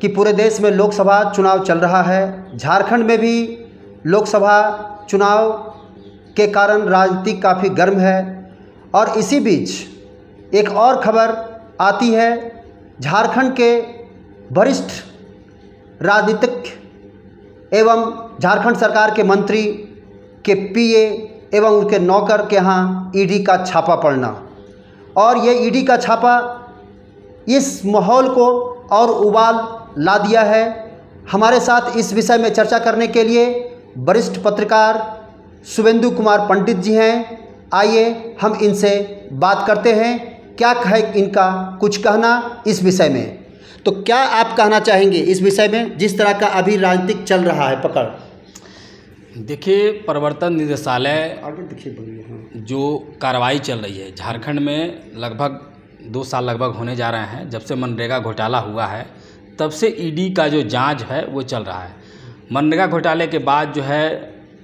कि पूरे देश में लोकसभा चुनाव चल रहा है झारखंड में भी लोकसभा चुनाव के कारण राजनीति काफ़ी गर्म है और इसी बीच एक और खबर आती है झारखंड के वरिष्ठ राजनीतिक एवं झारखंड सरकार के मंत्री के पीए एवं उनके नौकर के यहाँ ईडी का छापा पड़ना और ये ईडी का छापा इस माहौल को और उबाल ला दिया है हमारे साथ इस विषय में चर्चा करने के लिए वरिष्ठ पत्रकार शुभेंदु कुमार पंडित जी हैं आइए हम इनसे बात करते हैं क्या है इनका कुछ कहना इस विषय में तो क्या आप कहना चाहेंगे इस विषय में जिस तरह का अभी राजनीतिक चल रहा है पकड़ देखिए प्रवर्तन निदेशालय हाँ। जो कार्रवाई चल रही है झारखंड में लगभग दो साल लगभग होने जा रहे हैं जब से मनरेगा घोटाला हुआ है तब से ईडी e का जो जांच है वो चल रहा है मनरेगा घोटाले के बाद जो है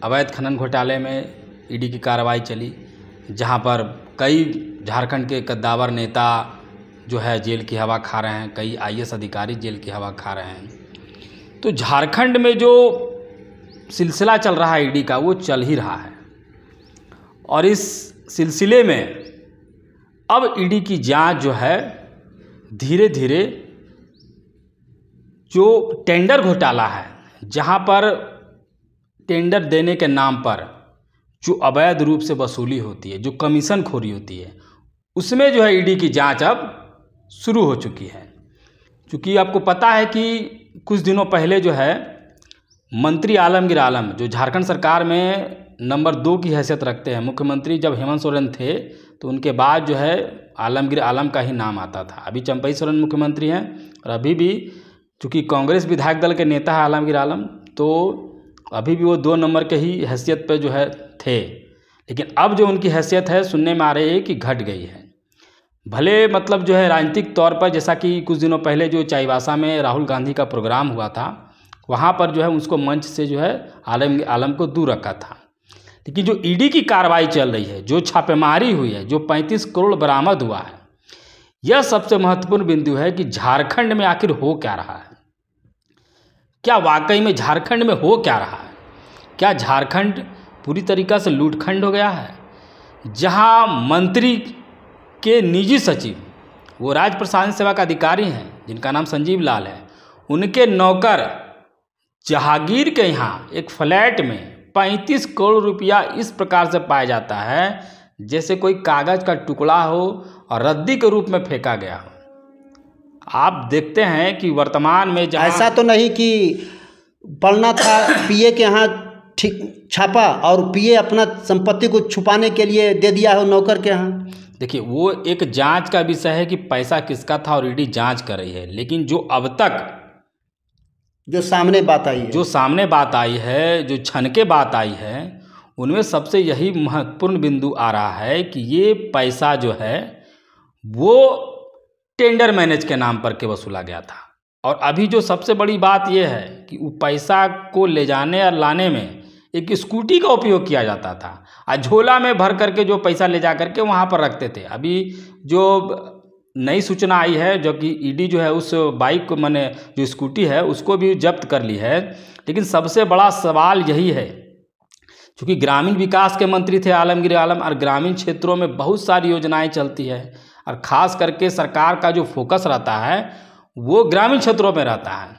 अवैध खनन घोटाले में ईडी e की कार्रवाई चली जहाँ पर कई झारखंड के कद्दावर नेता जो है जेल की हवा खा रहे हैं कई आई अधिकारी जेल की हवा खा रहे हैं तो झारखंड में जो सिलसिला चल रहा है ईडी e का वो चल ही रहा है और इस सिलसिले में अब ईडी की जांच जो है धीरे धीरे जो टेंडर घोटाला है जहाँ पर टेंडर देने के नाम पर जो अवैध रूप से वसूली होती है जो कमीशन खोरी होती है उसमें जो है ईडी की जांच अब शुरू हो चुकी है क्योंकि आपको पता है कि कुछ दिनों पहले जो है मंत्री आलमगीर आलम जो झारखंड सरकार में नंबर दो की हैसियत रखते हैं मुख्यमंत्री जब हेमंत सोरेन थे तो उनके बाद जो है आलमगीर आलम का ही नाम आता था अभी चंपई सोरेन मुख्यमंत्री हैं और अभी भी चूँकि कांग्रेस विधायक दल के नेता है आलमगीर आलम तो अभी भी वो दो नंबर के ही हैसियत पर जो है थे लेकिन अब जो उनकी हैसियत है सुनने में आ रही है कि घट गई है भले मतलब जो है राजनीतिक तौर पर जैसा कि कुछ दिनों पहले जो चाईबासा में राहुल गांधी का प्रोग्राम हुआ था वहाँ पर जो है उसको मंच से जो है आलम आलम को दूर रखा था लेकिन जो ईडी की कार्रवाई चल रही है जो छापेमारी हुई है जो 35 करोड़ बरामद हुआ है यह सबसे महत्वपूर्ण बिंदु है कि झारखंड में आखिर हो क्या रहा है क्या वाकई में झारखंड में हो क्या रहा है क्या झारखंड पूरी तरीक़ा से लूटखंड हो गया है जहां मंत्री के निजी सचिव वो राज्य प्रशासन सेवा का अधिकारी हैं जिनका नाम संजीव लाल है उनके नौकर जहांगीर के यहाँ एक फ्लैट में पैंतीस करोड़ रुपया इस प्रकार से पाया जाता है जैसे कोई कागज़ का टुकड़ा हो और रद्दी के रूप में फेंका गया हो आप देखते हैं कि वर्तमान में ऐसा तो नहीं कि पलना था पीए के यहाँ ठीक छापा और पीए अपना संपत्ति को छुपाने के लिए दे दिया हो नौकर के यहाँ देखिए वो एक जांच का विषय है कि पैसा किसका था और ईडी जांच कर रही है लेकिन जो अब तक जो सामने बात आई है जो सामने बात आई है जो छनके बात आई है उनमें सबसे यही महत्वपूर्ण बिंदु आ रहा है कि ये पैसा जो है वो टेंडर मैनेज के नाम पर के वसूला गया था और अभी जो सबसे बड़ी बात यह है कि वो पैसा को ले जाने और लाने में एक स्कूटी का उपयोग किया जाता था और झोला में भर करके जो पैसा ले जा करके वहाँ पर रखते थे अभी जो नई सूचना आई है जो कि ईडी जो है उस बाइक को मैंने जो स्कूटी है उसको भी जब्त कर ली है लेकिन सबसे बड़ा सवाल यही है क्योंकि ग्रामीण विकास के मंत्री थे आलमगीर आलम और ग्रामीण क्षेत्रों में बहुत सारी योजनाएं चलती है और ख़ास करके सरकार का जो फोकस रहता है वो ग्रामीण क्षेत्रों में रहता है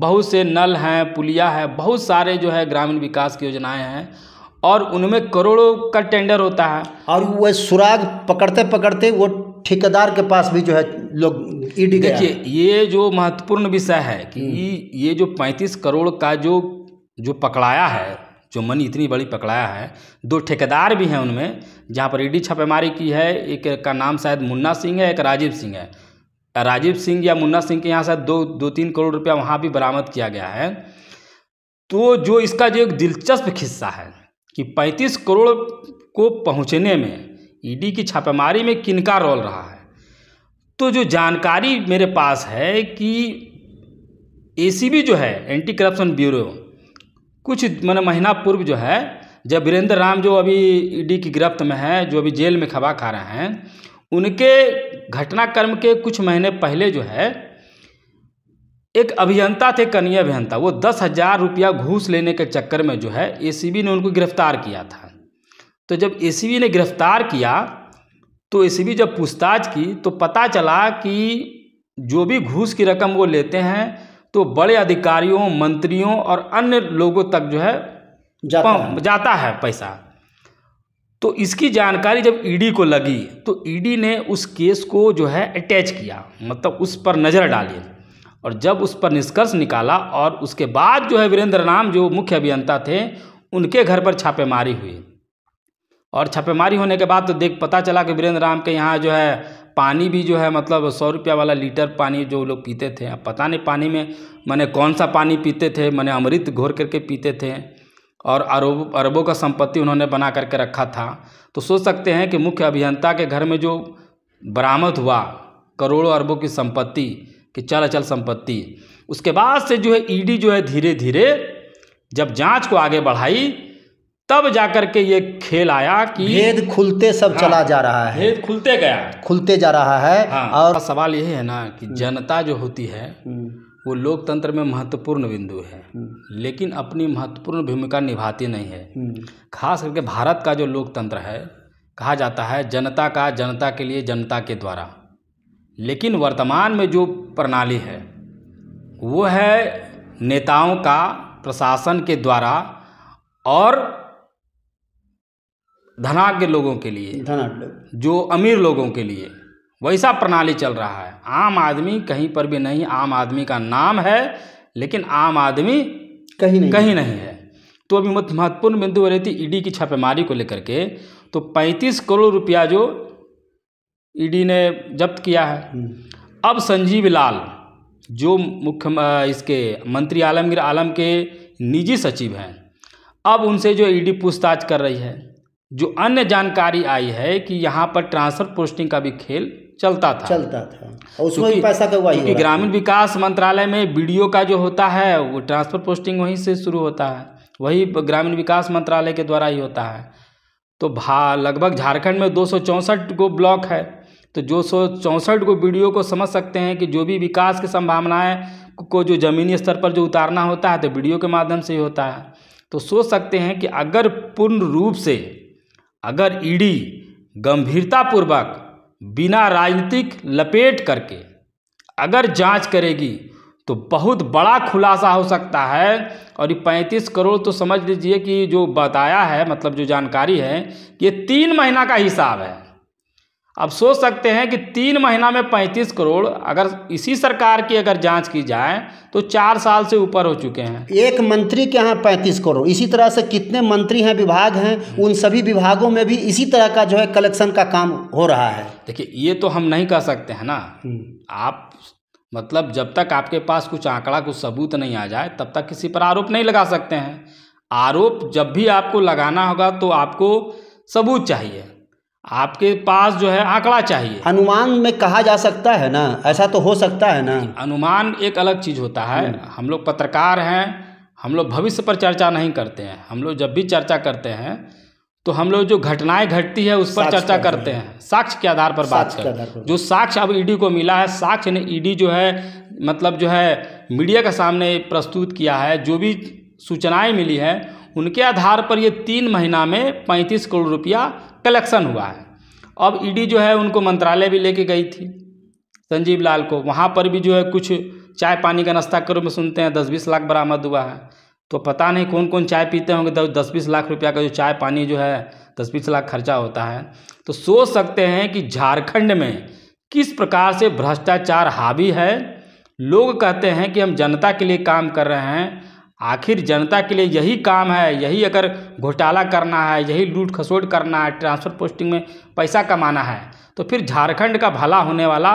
बहुत से नल हैं पुलिया है बहुत सारे जो है ग्रामीण विकास की योजनाएं हैं और उनमें करोड़ों का टेंडर होता है और वह सुराग पकड़ते पकड़ते वो ठेकेदार के पास भी जो है लोग ईडी देखिए ये जो महत्वपूर्ण विषय है कि हम्म। ये जो 35 करोड़ का जो जो पकड़ाया है जो मनी इतनी बड़ी पकड़ाया है दो ठेकेदार भी हैं उनमें जहाँ पर ईडी छापेमारी की है एक का नाम शायद मुन्ना सिंह है एक राजीव सिंह है राजीव सिंह या मुन्ना सिंह के यहाँ शायद दो दो तीन करोड़ रुपया वहाँ भी बरामद किया गया है तो जो इसका जो एक दिलचस्प हिस्सा है कि पैंतीस करोड़ को पहुँचने में ईडी की छापेमारी में किनका रोल रहा है तो जो जानकारी मेरे पास है कि एसीबी जो है एंटी करप्शन ब्यूरो कुछ मैंने महीना पूर्व जो है जब वीरेंद्र राम जो अभी ईडी की गिरफ्त में है जो अभी जेल में खबा खा रहे हैं उनके घटनाक्रम के कुछ महीने पहले जो है एक अभियंता थे कनीय अभियंता वो दस हज़ार रुपया घूस लेने के चक्कर में जो है एसीबी ने उनको गिरफ्तार किया था तो जब एसीबी ने गिरफ्तार किया तो एसीबी जब पूछताछ की तो पता चला कि जो भी घूस की रकम वो लेते हैं तो बड़े अधिकारियों मंत्रियों और अन्य लोगों तक जो है जाता है, जाता है पैसा तो इसकी जानकारी जब ईडी e को लगी तो ईडी e ने उस केस को जो है अटैच किया मतलब उस पर नज़र डाली और जब उस पर निष्कर्ष निकाला और उसके बाद जो है वीरेंद्र नाम जो मुख्य अभियंता थे उनके घर पर छापेमारी हुई और छापेमारी होने के बाद तो देख पता चला कि वीरेंद्र राम के यहाँ जो है पानी भी जो है मतलब सौ रुपया वाला लीटर पानी जो लोग पीते थे अब पता नहीं पानी में मैंने कौन सा पानी पीते थे मैंने अमृत घोर करके पीते थे और अरब अरबों का संपत्ति उन्होंने बना करके रखा था तो सोच सकते हैं कि मुख्य अभियंता के घर में जो बरामद हुआ करोड़ों अरबों की संपत्ति कि चल अचल संपत्ति उसके बाद से जो है ईडी जो है धीरे धीरे जब जांच को आगे बढ़ाई तब जाकर के ये खेल आया कि भेद खुलते सब हाँ, चला जा रहा है भेद खुलते गया खुलते जा रहा है हाँ, और सवाल यही है ना कि हम्म। जनता जो होती है हम्म। वो लोकतंत्र में महत्वपूर्ण बिंदु है हम्म। लेकिन अपनी महत्वपूर्ण भूमिका निभाती नहीं है खास करके भारत का जो लोकतंत्र है कहा जाता है जनता का जनता के लिए जनता के द्वारा लेकिन वर्तमान में जो प्रणाली है वो है नेताओं का प्रशासन के द्वारा और धनाग्य लोगों के लिए जो अमीर लोगों के लिए वैसा प्रणाली चल रहा है आम आदमी कहीं पर भी नहीं आम आदमी का नाम है लेकिन आम आदमी कहीं नहीं कहीं नहीं है तो अभी महत्वपूर्ण बिंदु रही थी ईडी की छापेमारी को लेकर के तो 35 करोड़ रुपया जो ईडी ने जब्त किया है हम्म। अब संजीव लाल जो मुख्य इसके मंत्री आलमगीर आलम के निजी सचिव हैं अब उनसे जो ईडी पूछताछ कर रही है जो अन्य जानकारी आई है कि यहाँ पर ट्रांसफर पोस्टिंग का भी खेल चलता था चलता था उसमें भी पैसा का वही क्योंकि ग्रामीण विकास मंत्रालय में वीडियो का जो होता है वो ट्रांसफर पोस्टिंग वहीं से शुरू होता है वही ग्रामीण विकास मंत्रालय के द्वारा ही होता है तो भा लगभग झारखंड में दो गो ब्लॉक है तो जो सौ चौंसठ गो वीडियो को समझ सकते हैं कि जो भी विकास की संभावनाएं को जो ज़मीनी स्तर पर जो उतारना होता है तो वीडियो के माध्यम से ही होता है तो सोच सकते हैं कि अगर पूर्ण रूप से अगर ईडी गंभीरतापूर्वक बिना राजनीतिक लपेट करके अगर जांच करेगी तो बहुत बड़ा खुलासा हो सकता है और ये पैंतीस करोड़ तो समझ लीजिए कि जो बताया है मतलब जो जानकारी है ये तीन महीना का हिसाब है आप सोच सकते हैं कि तीन महीना में पैंतीस करोड़ अगर इसी सरकार की अगर जांच की जाए तो चार साल से ऊपर हो चुके हैं एक मंत्री के यहाँ पैंतीस करोड़ इसी तरह से कितने मंत्री हैं विभाग हैं उन सभी विभागों में भी इसी तरह का जो है कलेक्शन का काम हो रहा है देखिए ये तो हम नहीं कह सकते हैं ना हम्म। आप मतलब जब तक आपके पास कुछ आंकड़ा कुछ सबूत नहीं आ जाए तब तक किसी पर आरोप नहीं लगा सकते हैं आरोप जब भी आपको लगाना होगा तो आपको सबूत चाहिए आपके पास जो है आंकड़ा चाहिए अनुमान में कहा जा सकता है ना ऐसा तो हो सकता है ना अनुमान एक अलग चीज़ होता है हम्म। हम लोग पत्रकार हैं हम लोग भविष्य पर चर्चा नहीं करते हैं हम लोग जब भी चर्चा करते हैं तो हम लोग जो घटनाएं घटती है उस पर चर्चा करते हैं साक्ष्य के आधार पर बात करते हैं जो साक्ष्य अब ईडी को मिला है साक्ष्य ने ईडी जो है मतलब जो है मीडिया के सामने प्रस्तुत किया है जो भी सूचनाएं मिली है उनके आधार पर ये तीन महीना में पैंतीस करोड़ रुपया कलेक्शन हुआ है अब ईडी e जो है उनको मंत्रालय भी लेके गई थी संजीव लाल को वहाँ पर भी जो है कुछ चाय पानी का नाश्ता करो में सुनते हैं दस बीस लाख बरामद हुआ है तो पता नहीं कौन कौन चाय पीते होंगे तो दस बीस लाख रुपया का जो चाय पानी जो है दस बीस लाख खर्चा होता है तो सोच सकते हैं कि झारखंड में किस प्रकार से भ्रष्टाचार हावी है लोग कहते हैं कि हम जनता के लिए काम कर रहे हैं आखिर जनता के लिए यही काम है यही अगर घोटाला करना है यही लूट खसोट करना है ट्रांसफ़र पोस्टिंग में पैसा कमाना है तो फिर झारखंड का भला होने वाला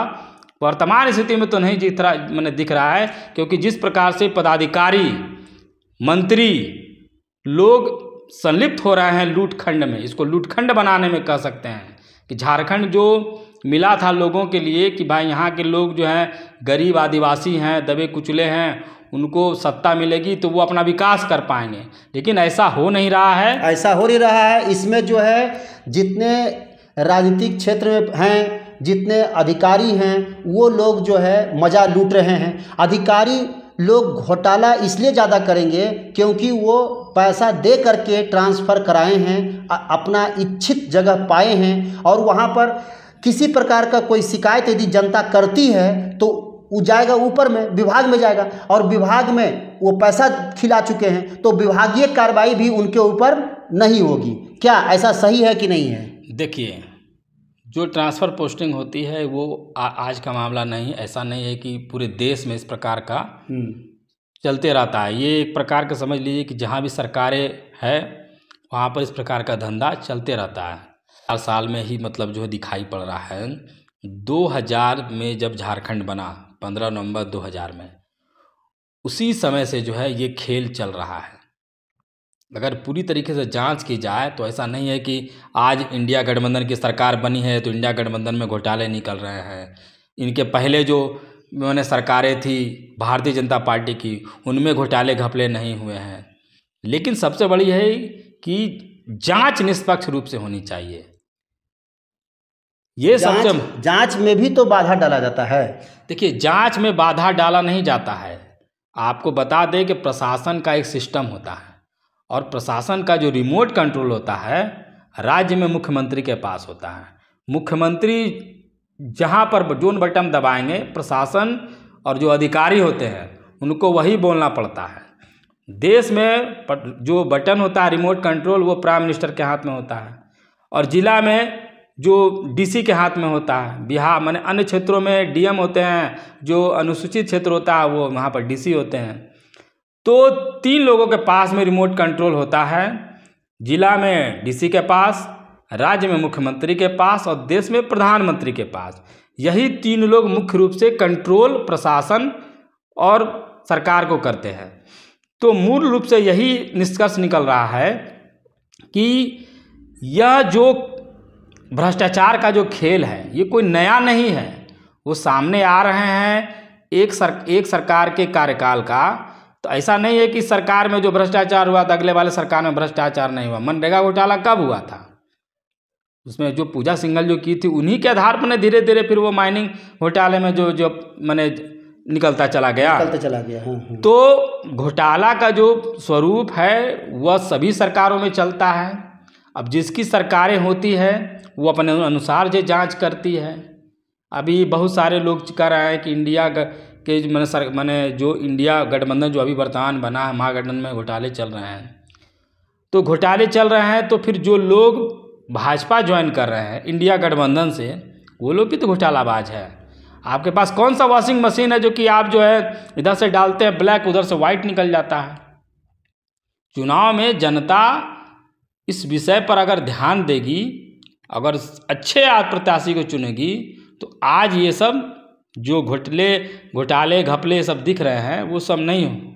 वर्तमान स्थिति में तो नहीं दिख रहा मैंने दिख रहा है क्योंकि जिस प्रकार से पदाधिकारी मंत्री लोग संलिप्त हो रहे हैं लूटखंड में इसको लूटखंड बनाने में कह सकते हैं कि झारखंड जो मिला था लोगों के लिए कि भाई यहाँ के लोग जो हैं गरीब आदिवासी हैं दबे कुचले हैं उनको सत्ता मिलेगी तो वो अपना विकास कर पाएंगे लेकिन ऐसा हो नहीं रहा है ऐसा हो नहीं रहा है इसमें जो है जितने राजनीतिक क्षेत्र में हैं जितने अधिकारी हैं वो लोग जो है मज़ा लूट रहे हैं अधिकारी लोग घोटाला इसलिए ज़्यादा करेंगे क्योंकि वो पैसा दे करके ट्रांसफ़र कराए हैं अपना इच्छित जगह पाए हैं और वहाँ पर किसी प्रकार का कोई शिकायत यदि जनता करती है तो वो जाएगा ऊपर में विभाग में जाएगा और विभाग में वो पैसा खिला चुके हैं तो विभागीय कार्रवाई भी उनके ऊपर नहीं होगी क्या ऐसा सही है कि नहीं है देखिए जो ट्रांसफ़र पोस्टिंग होती है वो आ, आज का मामला नहीं ऐसा नहीं है कि पूरे देश में इस प्रकार का हम्म। चलते रहता है ये एक प्रकार का समझ लीजिए कि जहाँ भी सरकारें है वहाँ पर इस प्रकार का धंधा चलते रहता है हर साल में ही मतलब जो है दिखाई पड़ रहा है 2000 में जब झारखंड बना पंद्रह नवंबर हज़ार में उसी समय से जो है ये खेल चल रहा है अगर पूरी तरीके से जांच की जाए तो ऐसा नहीं है कि आज इंडिया गठबंधन की सरकार बनी है तो इंडिया गठबंधन में घोटाले निकल रहे हैं इनके पहले जो मैंने सरकारें थी भारतीय जनता पार्टी की उनमें घोटाले घपले नहीं हुए हैं लेकिन सबसे बड़ी है कि जांच निष्पक्ष रूप से होनी चाहिए ये जांच सबसे जांच में भी तो बाधा डाला जाता है देखिए जांच में बाधा डाला नहीं जाता है आपको बता दें कि प्रशासन का एक सिस्टम होता है और प्रशासन का जो रिमोट कंट्रोल होता है राज्य में मुख्यमंत्री के पास होता है मुख्यमंत्री जहाँ पर जोन बटन दबाएंगे प्रशासन और जो अधिकारी होते हैं उनको वही बोलना पड़ता है देश में जो बटन होता है रिमोट कंट्रोल वो प्राइम मिनिस्टर के हाथ में होता है और ज़िला में जो डीसी के हाथ में होता है बिहार माने अन्य क्षेत्रों में डीएम होते हैं जो अनुसूचित क्षेत्र होता है वो वहाँ पर डीसी होते हैं तो तीन लोगों के पास में रिमोट कंट्रोल होता है जिला में डीसी के पास राज्य में मुख्यमंत्री के पास और देश में प्रधानमंत्री के पास यही तीन लोग मुख्य रूप से कंट्रोल प्रशासन और सरकार को करते हैं तो मूल रूप से यही निष्कर्ष निकल रहा है कि यह जो भ्रष्टाचार का जो खेल है ये कोई नया नहीं है वो सामने आ रहे हैं एक सर एक सरकार के कार्यकाल का तो ऐसा नहीं है कि सरकार में जो भ्रष्टाचार हुआ था अगले वाले सरकार में भ्रष्टाचार नहीं हुआ मनरेगा घोटाला कब हुआ था उसमें जो पूजा सिंगल जो की थी उन्हीं के आधार पर धीरे धीरे फिर वो माइनिंग घोटाले में जो जो मैंने निकलता चला गया निकलता चला गया हुँ, हुँ। तो घोटाला का जो स्वरूप है वह सभी सरकारों में चलता है अब जिसकी सरकारें होती है वो अपने अनुसार जो जाँच करती है अभी बहुत सारे लोग कह रहे हैं कि इंडिया के मैंने सर मैंने जो इंडिया गठबंधन जो अभी वर्तमान बना है महागठबंधन में घोटाले चल रहे हैं तो घोटाले चल रहे हैं तो फिर जो लोग भाजपा ज्वाइन कर रहे हैं इंडिया गठबंधन से वो लोग भी तो घोटालाबाज है आपके पास कौन सा वॉशिंग मशीन है जो कि आप जो है इधर से डालते हैं ब्लैक उधर से वाइट निकल जाता है चुनाव में जनता इस विषय पर अगर ध्यान देगी अगर अच्छे प्रत्याशी को चुनेगी तो आज ये सब जो घोटले घोटाले घपले सब दिख रहे हैं वो सब नहीं हो